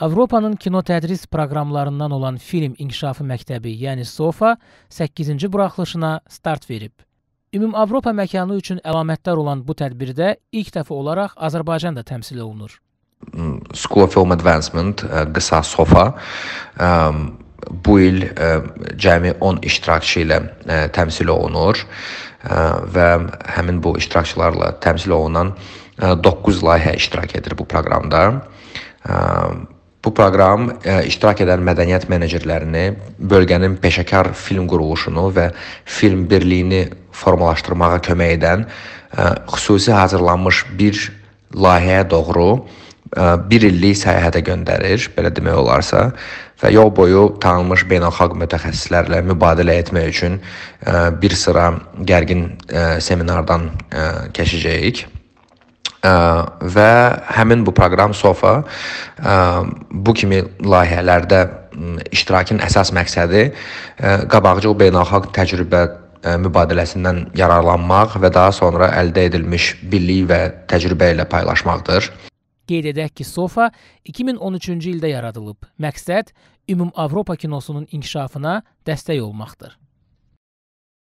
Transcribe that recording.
Avropanın kino tədris proqramlarından olan Film İnkişafı Məktəbi, yəni SOFA 8-ci buraxılışına start verib. Ümum Avropa məkanı üçün əlamətdar olan bu tədbirdə ilk dəfə olaraq Azərbaycan da təmsil olunur. Hmm, School of Film Advancement, e, qısa SOFA, e, bu il e, cəmi 10 iştirakçı ilə təmsil olunur və həmin bu iştirakçılarla təmsil olunan 9 layihə iştirak edir bu proqramda Bu proqram e, iştirak edən mədəniyyət menecerlərini, bölgənin peşəkar film quruluşunu və film birliyini formalaşdırmağa kömək edən e, xüsusi hazırlanmış bir layihəyə doğru e, bir illik səyahətə göndərir, belə demək olarsa, və yol boyu tanınmış beynəlxalq mütəxəssislərlə mübadilə etmək üçün bir sıra gərgin seminardan keçəcəyik və həmin bu proqram SOFA e, bu kimi layihələrdə iştirakın əsas məqsədi e, qabaqcıl beynəlxalq təcrübə e, mübadiləsindən yararlanmaq və daha sonra əldə edilmiş bilik və təcrübə ilə paylaşmaqdır. Qeyd edək ki, SOFA 2013-cü ildə yaradılıb. Məqsəd ümum Avropa kinosunun inkişafına dəstək olmaqdır.